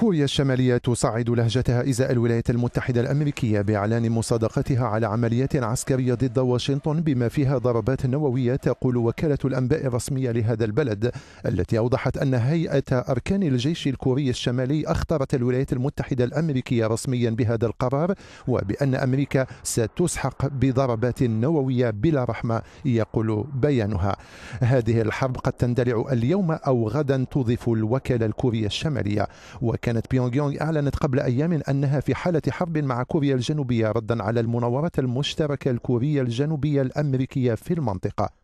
كوريا الشمالية تصعد لهجتها إزاء الولايات المتحدة الأمريكية بإعلان مصادقتها على عمليات عسكرية ضد واشنطن بما فيها ضربات نووية تقول وكالة الأنباء الرسمية لهذا البلد التي أوضحت أن هيئة أركان الجيش الكوري الشمالي أخطرت الولايات المتحدة الأمريكية رسميا بهذا القرار وبأن أمريكا ستسحق بضربات نووية بلا رحمة يقول بيانها هذه الحرب قد تندلع اليوم أو غدا تضيف الوكالة الكورية الشمالية وكان كانت بيونغ يونغ أعلنت قبل أيام أنها في حالة حرب مع كوريا الجنوبية ردا على المناورات المشتركة الكورية الجنوبية الأمريكية في المنطقة